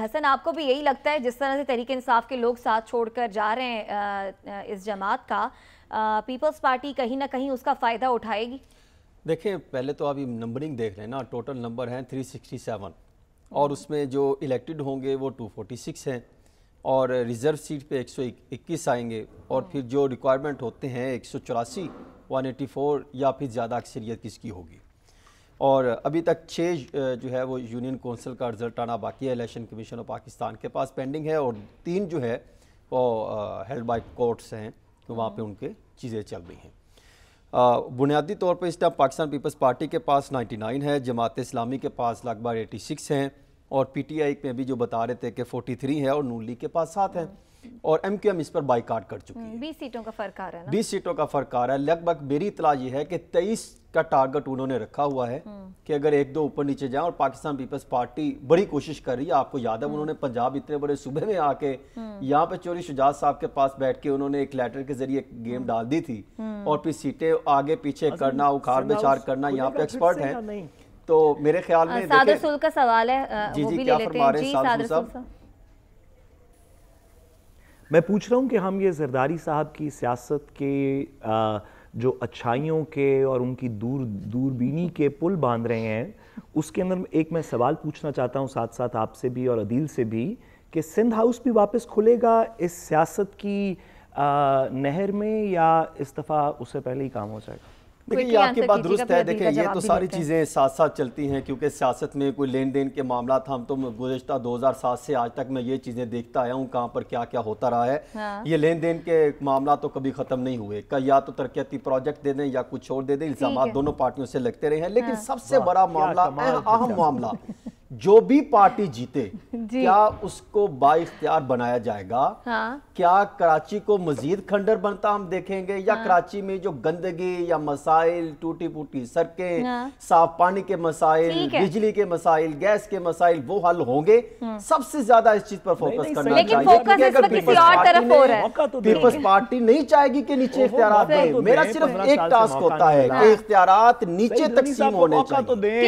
हसन आपको भी यही लगता है जिस तरह से तरीके इंसाफ के लोग साथ छोड़कर जा रहे हैं इस जमात का पीपल्स पार्टी कहीं ना कहीं उसका फ़ायदा उठाएगी देखिए पहले तो आप ये नंबरिंग देख रहे हैं ना टोटल नंबर हैं 367 और हम्म। उसमें जो इलेक्टेड होंगे वो 246 हैं और रिज़र्व सीट पे 121 आएंगे और हम्म। फिर जो रिक्वायरमेंट होते हैं एक सौ या फिर ज़्यादा अक्सरियत किसकी होगी और अभी तक छः जो है वो यूनियन कौंसिल का रिजल्ट आना बाकी है इलेक्शन कमीशन ऑफ पाकिस्तान के पास पेंडिंग है और तीन जो है वो हेल्ड बाई कोर्ट्स हैं तो वहाँ पे हम्म। उनके चीज़ें चल रही हैं बुनियादी तौर पर इस टाइम पाकिस्तान पीपल्स पार्टी के पास 99 है जमात इस्लामी के पास लगभग 86 हैं और पीटीआई में भी जो बता रहे थे कि 43 है और नून लीग के पास सात है और एम क्यू एम इस पर बाईकाट कर चुकी हम्म, है बीस सीटों का फर्क आ रहा है बीस सीटों का फर्क आ रहा है लगभग मेरी इतला ये है कि तेईस का टारगेट उन्होंने रखा हुआ है हम्म। कि अगर एक दो ऊपर नीचे जाए और पाकिस्तान पीपल्स पार्टी बड़ी कोशिश कर रही है आपको याद है हम्म। उन्होंने पंजाब इतने बड़े सूबे में आके यहाँ पे चोरी शुजात साहब के पास बैठ के उन्होंने एक लेटर के जरिए गेम डाल दी थी और फिर सीटें आगे पीछे करना उखाड़ बेचार करना यहाँ पे एक्सपर्ट है तो मेरे ख्याल में का सवाल है आ, जी वो जी भी साहब मैं पूछ रहा हूँ कि हम ये जरदारी साहब की सियासत के आ, जो अच्छाइयों के और उनकी दूर दूरबीनी के पुल बांध रहे हैं उसके अंदर एक मैं सवाल पूछना चाहता हूँ साथ साथ आपसे भी और अदील से भी कि सिंध हाउस भी वापस खुलेगा इस सियासत की आ, नहर में या इस दफ़ा उससे पहले ही काम हो जाएगा देखिए आपकी बात दुरुस्त है देखिए ये तो सारी चीज़ें साथ साथ चलती हैं क्योंकि सियासत में कोई लेन देन के मामला था हम तो गुजशत 2007 से आज तक मैं ये चीज़ें देखता आया हूँ कहाँ पर क्या क्या होता रहा है हाँ। ये लेन देन के मामला तो कभी ख़त्म नहीं हुए का या तो तरक्याती प्रोजेक्ट दे दें या कुछ और दे दें इल्ज़ाम दोनों पार्टियों से लगते रहे हैं लेकिन हाँ। सबसे बड़ा मामला अहम मामला जो भी पार्टी जीते जी। क्या उसको बाख्तियार बनाया जाएगा हाँ। क्या कराची को मजीद खंडर बनता हम देखेंगे या हाँ। कराची में जो गंदगी या मसाइल टूटी फूटी सड़कें हाँ। साफ पानी के मसाइल बिजली के मसाइल गैस के मसाइल वो हल होंगे हम्म। सबसे ज्यादा इस चीज पर फोकस करना चाहिए पीपल्स पार्टी तो नहीं चाहेगी कि नीचे इख्तियार तो मेरा सिर्फ एक टास्क होता है कि इख्तियार नीचे तकसीम होने तो दे